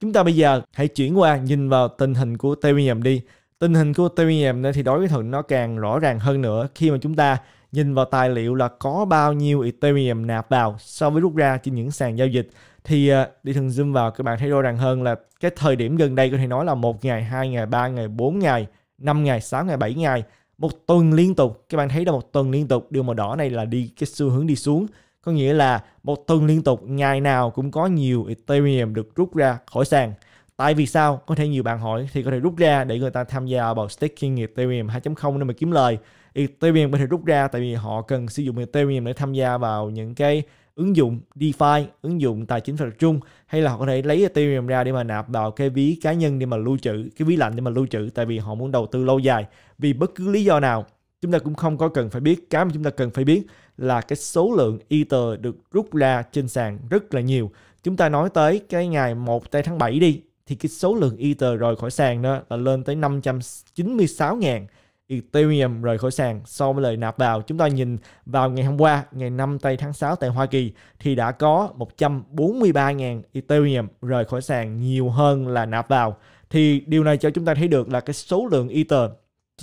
Chúng ta bây giờ hãy chuyển qua nhìn vào tình hình của Ethereum đi. Tình hình của Ethereum thì đối với thuận nó càng rõ ràng hơn nữa khi mà chúng ta nhìn vào tài liệu là có bao nhiêu Ethereum nạp vào so với rút ra trên những sàn giao dịch thì à, đi thường zoom vào các bạn thấy rõ ràng hơn là cái thời điểm gần đây có thể nói là một ngày, hai ngày, ba ngày, bốn ngày, năm ngày, sáu ngày, bảy ngày, một tuần liên tục. Các bạn thấy là một tuần liên tục điều màu đỏ này là đi cái xu hướng đi xuống có nghĩa là một tuần liên tục ngày nào cũng có nhiều Ethereum được rút ra khỏi sàn. Tại vì sao? Có thể nhiều bạn hỏi thì có thể rút ra để người ta tham gia vào staking Ethereum 2.0 để mà kiếm lời. Ethereum có thể rút ra tại vì họ cần sử dụng Ethereum để tham gia vào những cái ứng dụng DeFi, ứng dụng tài chính tập trung hay là họ có thể lấy Ethereum ra để mà nạp vào cái ví cá nhân để mà lưu trữ, cái ví lạnh để mà lưu trữ tại vì họ muốn đầu tư lâu dài. Vì bất cứ lý do nào chúng ta cũng không có cần phải biết cái mà chúng ta cần phải biết là cái số lượng Ether được rút ra trên sàn rất là nhiều chúng ta nói tới cái ngày 1 tây tháng 7 đi thì cái số lượng Ether rời khỏi sàn đó là lên tới 596.000 Ethereum rời khỏi sàn so với lời nạp vào. Chúng ta nhìn vào ngày hôm qua, ngày 5 tây tháng 6 tại Hoa Kỳ thì đã có 143.000 Ethereum rời khỏi sàn nhiều hơn là nạp vào. Thì điều này cho chúng ta thấy được là cái số lượng Ether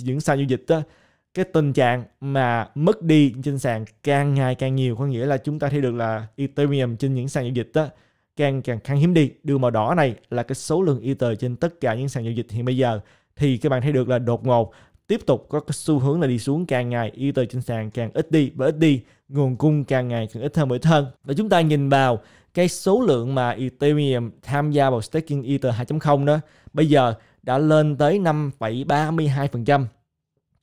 những sàn giao dịch đó, cái tình trạng mà mất đi trên sàn càng ngày càng nhiều có nghĩa là chúng ta thấy được là Ethereum trên những sàn giao dịch đó càng càng khan hiếm đi đường màu đỏ này là cái số lượng Ether trên tất cả những sàn giao dịch hiện bây giờ thì các bạn thấy được là đột ngột tiếp tục có cái xu hướng là đi xuống càng ngày Ether trên sàn càng ít đi và ít đi nguồn cung càng ngày càng ít hơn bởi thân và chúng ta nhìn vào cái số lượng mà Ethereum tham gia vào staking Ether 2.0 đó bây giờ đã lên tới 5,32%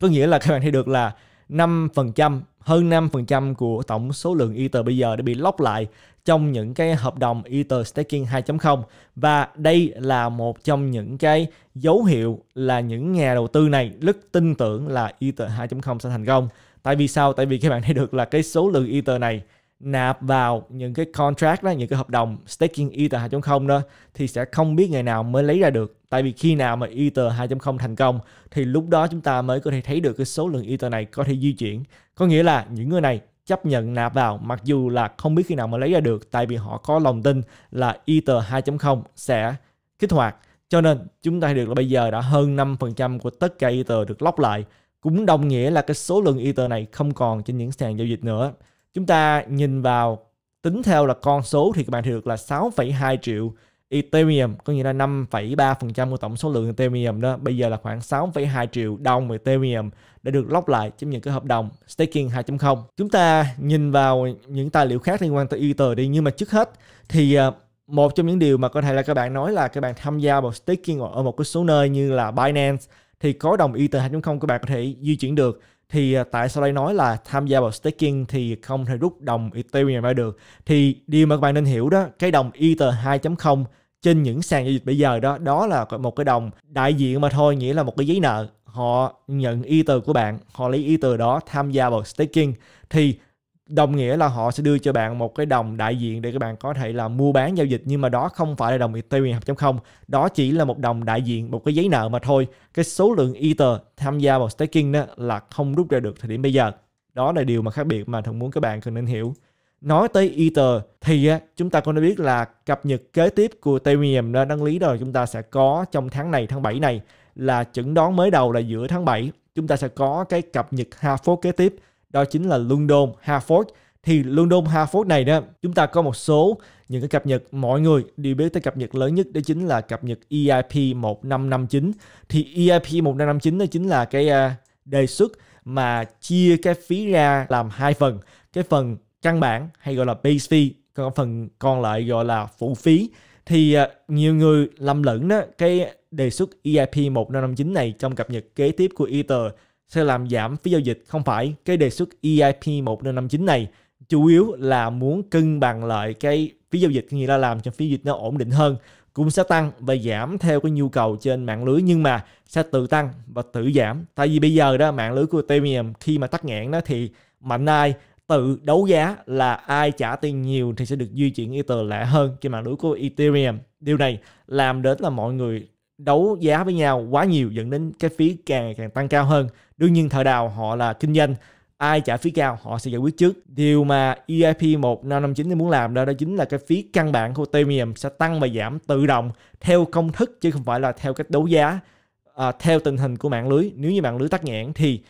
có nghĩa là các bạn thấy được là 5% hơn 5% của tổng số lượng Ether bây giờ đã bị lock lại trong những cái hợp đồng Ether Staking 2.0 và đây là một trong những cái dấu hiệu là những nhà đầu tư này rất tin tưởng là Ether 2.0 sẽ thành công. Tại vì sao? Tại vì các bạn thấy được là cái số lượng Ether này nạp vào những cái contract đó, những cái hợp đồng staking Ether 2.0 đó thì sẽ không biết ngày nào mới lấy ra được. Tại vì khi nào mà Ether 2.0 thành công thì lúc đó chúng ta mới có thể thấy được cái số lượng Ether này có thể di chuyển. Có nghĩa là những người này chấp nhận nạp vào mặc dù là không biết khi nào mới lấy ra được tại vì họ có lòng tin là Ether 2.0 sẽ kích hoạt. Cho nên chúng ta được là bây giờ đã hơn 5% của tất cả Ether được lock lại cũng đồng nghĩa là cái số lượng Ether này không còn trên những sàn giao dịch nữa chúng ta nhìn vào tính theo là con số thì các bạn thấy được là 6,2 triệu Ethereum có nghĩa là 5,3% của tổng số lượng Ethereum đó bây giờ là khoảng 6,2 triệu đồng Ethereum đã được lock lại trong những cái hợp đồng staking 2.0 chúng ta nhìn vào những tài liệu khác liên quan tới Ether đi nhưng mà trước hết thì ờ, một trong những điều mà có thể là các bạn nói là các bạn tham gia vào staking ở một cái số nơi như là Binance thì có đồng Ether 2.0 các bạn có thể di chuyển được thì à, tại sao đây nói là tham gia vào staking thì không thể rút đồng Ethereum ra được thì điều mà các bạn nên hiểu đó cái đồng Ether 2.0 trên những sàn giao dịch bây giờ đó đó là một cái đồng đại diện mà thôi nghĩa là một cái giấy nợ họ nhận Ether của bạn họ lấy Ether đó tham gia vào staking thì đồng nghĩa là họ sẽ đưa cho bạn một cái đồng đại diện để các bạn có thể là mua bán giao dịch nhưng mà đó không phải là đồng Ethereum 2.0 đó chỉ là một đồng đại diện một cái giấy nợ mà thôi cái số lượng Ether tham gia vào staking đó là không rút ra được thời điểm bây giờ đó là điều mà khác biệt mà thường muốn các bạn cần nên hiểu nói tới Ether thì chúng ta cũng đã biết là cập nhật kế tiếp của Ethereum đó đáng lý rồi chúng ta sẽ có trong tháng này tháng 7 này là chuẩn đoán mới đầu là giữa tháng 7 chúng ta sẽ có cái cập nhật Half phốt kế tiếp đó chính là London Hartford thì London Hartford này đó chúng ta có một số những cái cập nhật mọi người đều biết tới cập nhật lớn nhất đó chính là cập nhật EIP 1559 thì EIP 1559 đó chính là cái à, đề xuất mà chia cái phí ra làm hai phần cái phần căn bản hay gọi là base fee còn phần còn lại gọi là phụ phí thì à, nhiều người lầm lẫn đó cái đề xuất EIP 1559 này trong cập nhật kế tiếp của Ether sẽ làm giảm phí giao dịch không phải cái đề xuất EIP 1059 này chủ yếu là muốn cân bằng lại cái phí giao dịch nghĩa là làm cho phí giao dịch nó ổn định hơn cũng sẽ tăng và giảm theo cái nhu cầu trên mạng lưới nhưng mà sẽ tự tăng và tự giảm tại vì bây giờ đó mạng lưới của Ethereum khi mà tắt nghẽn đó thì mạnh ai tự đấu giá là ai trả tiền nhiều thì sẽ được di chuyển Ether lẻ hơn trên mạng lưới của Ethereum điều này làm đến là mọi người đấu giá với nhau quá nhiều dẫn đến cái phí càng càng tăng cao hơn đương nhiên thợ đào họ là kinh doanh ai trả phí cao họ sẽ giải quyết trước điều mà EIP 1559 muốn làm đó đó chính là cái phí căn bản của Ethereum sẽ tăng và giảm tự động theo công thức chứ không phải là theo cách đấu giá à, theo tình hình của mạng lưới nếu như mạng lưới tắt nghẽn thì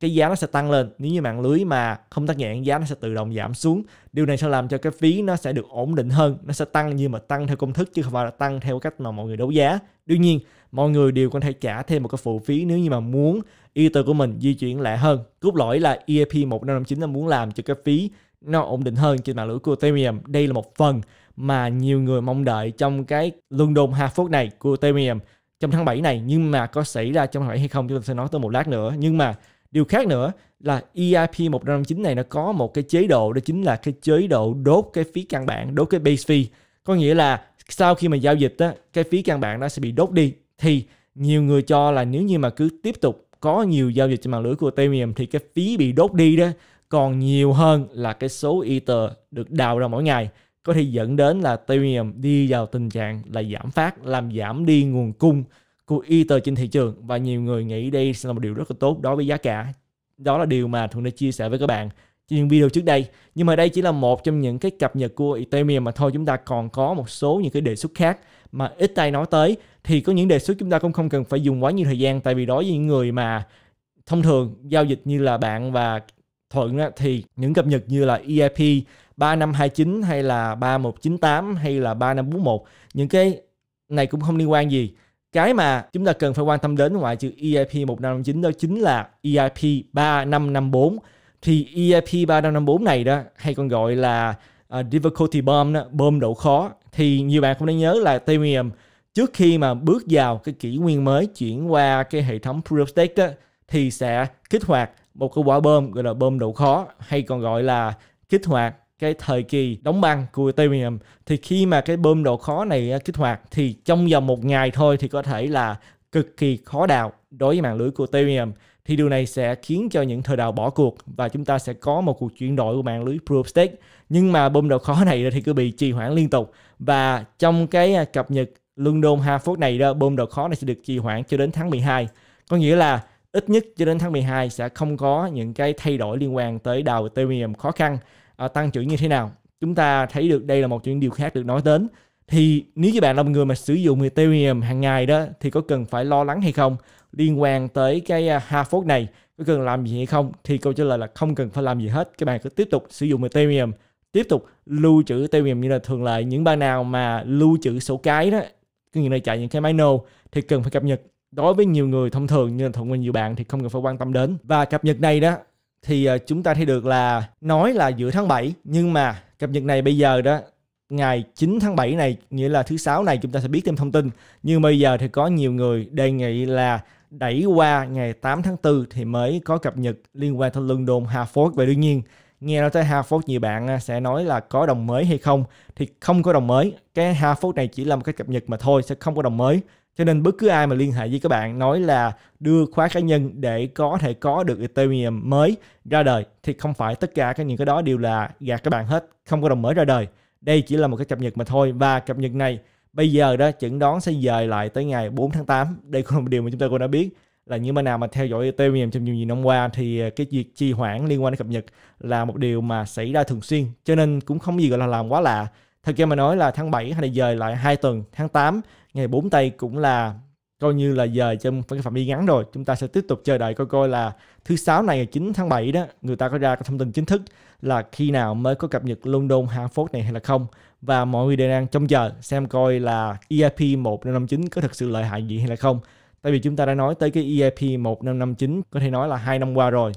cái giá nó sẽ tăng lên nếu như mạng lưới mà không tắc nghẽn giá nó sẽ tự động giảm xuống điều này sẽ làm cho cái phí nó sẽ được ổn định hơn nó sẽ tăng nhưng mà tăng theo công thức chứ không phải là tăng theo cách mà mọi người đấu giá đương nhiên mọi người đều có thể trả thêm một cái phụ phí nếu như mà muốn ether của mình di chuyển lạ hơn cốt lõi là EIP 1559 nó muốn làm cho cái phí nó ổn định hơn trên mạng lưới của Ethereum đây là một phần mà nhiều người mong đợi trong cái London half phút này của Ethereum trong tháng 7 này nhưng mà có xảy ra trong tháng 7 hay không chúng ta sẽ nói tới một lát nữa nhưng mà Điều khác nữa là EIP 159 này nó có một cái chế độ đó chính là cái chế độ đốt cái phí căn bản, đốt cái base fee. Có nghĩa là sau khi mà giao dịch á cái phí căn bản nó sẽ bị đốt đi thì nhiều người cho là nếu như mà cứ tiếp tục có nhiều giao dịch trên mạng lưới của Ethereum thì cái phí bị đốt đi đó còn nhiều hơn là cái số Ether được đào ra mỗi ngày có thể dẫn đến là Ethereum đi vào tình trạng là giảm phát làm giảm đi nguồn cung của ether trên thị trường và nhiều người nghĩ đây sẽ là một điều rất là tốt đối với giá cả đó là điều mà thuận đã chia sẻ với các bạn trên những video trước đây nhưng mà đây chỉ là một trong những cái cập nhật của Ethereum mà thôi chúng ta còn có một số những cái đề xuất khác mà ít ai nói tới thì có những đề xuất chúng ta cũng không cần phải dùng quá nhiều thời gian tại vì đối với những người mà thông thường giao dịch như là bạn và Thuận thì những cập nhật như là EIP 3529 hay là 3198 hay là 3541 những cái này cũng không liên quan gì cái mà chúng ta cần phải quan tâm đến ngoại trừ EIP 1559 đó chính là EIP 3554 thì EIP 3554 này đó hay còn gọi là uh, difficulty bomb đó, bom độ khó thì nhiều bạn cũng đã nhớ là Ethereum trước khi mà bước vào cái kỷ nguyên mới chuyển qua cái hệ thống Proof of Stake đó, thì sẽ kích hoạt một cái quả bom gọi là bom độ khó hay còn gọi là kích hoạt cái thời kỳ đóng băng của Ethereum thì khi mà cái bơm độ khó này à, kích hoạt thì trong vòng một ngày thôi thì có thể là cực kỳ khó đào đối với mạng lưới của Ethereum thì điều này sẽ khiến cho những thợ đào bỏ cuộc và chúng ta sẽ có một cuộc chuyển đổi của mạng lưới Proof of Stake nhưng mà bơm độ khó này thì cứ bị trì hoãn liên tục và trong cái à, cập nhật London phút này đó bơm độ khó này sẽ được trì hoãn cho đến tháng 12 có nghĩa là ít nhất cho đến tháng 12 sẽ không có những cái thay đổi liên quan tới đào Ethereum khó khăn Ờ, tăng trưởng như thế nào chúng ta thấy được đây là một những điều khác được nói đến thì nếu như bạn là một người mà sử dụng Ethereum hàng ngày đó thì có cần phải lo lắng hay không liên quan tới cái à, ha phốt này có cần làm gì hay không thì câu trả lời là không cần phải làm gì hết các bạn cứ tiếp tục sử dụng Ethereum tiếp tục lưu trữ Ethereum như là thường lệ những bạn nào mà lưu trữ sổ cái đó cái người này chạy những cái máy nô thì cần phải cập nhật đối với nhiều người thông thường như là thuận nguyên nhiều bạn thì không cần phải quan tâm đến và cập nhật này đó thì ờ, chúng ta thấy được là nói là giữa tháng 7 nhưng mà cập nhật này bây giờ đó ngày 9 tháng 7 này nghĩa là thứ sáu này chúng ta sẽ biết thêm thông tin nhưng bây giờ thì có nhiều người đề nghị là đẩy qua ngày 8 tháng 4 thì mới có cập nhật liên quan tới London, đồn Hà Phốt và đương nhiên nghe nói tới Hà Phốt nhiều bạn ờ, sẽ nói là có đồng mới hay không thì không có đồng mới cái Hà Phốt này chỉ là một cái cập nhật mà thôi sẽ không có đồng mới cho nên bất cứ ai mà liên hệ với các bạn nói là đưa khóa cá nhân để có thể có được Ethereum mới ra đời thì không phải tất cả các những cái đó đều là gạt các bạn hết, không có đồng mới ra đời. Đây chỉ là một cái cập nhật mà thôi và cập nhật này bây giờ đó chẩn đoán sẽ dời lại tới ngày 4 tháng 8. Đây cũng là một điều mà chúng ta cũng đã biết là như bạn nào mà theo dõi Ethereum trong nhiều nhiều năm qua thì cái việc trì hoãn liên quan đến cập nhật là một điều mà xảy ra thường xuyên cho nên cũng không gì gọi là làm quá lạ Thật ra mà nói là tháng 7 hay là dời lại hai tuần, tháng 8 ngày 4 tây cũng là coi như là dời trong cái phạm vi ngắn rồi. Chúng ta sẽ tiếp tục chờ đợi coi coi là thứ sáu này ngày 9 tháng 7 đó, người ta có ra thông tin chính thức là khi nào mới có cập nhật London, Hartford này hay là không. Và mọi người đều đang trông chờ xem coi là EIP 1559 có thực sự lợi hại gì hay là không. Tại vì chúng ta đã nói tới cái EIP 1559 có thể nói là hai năm qua rồi.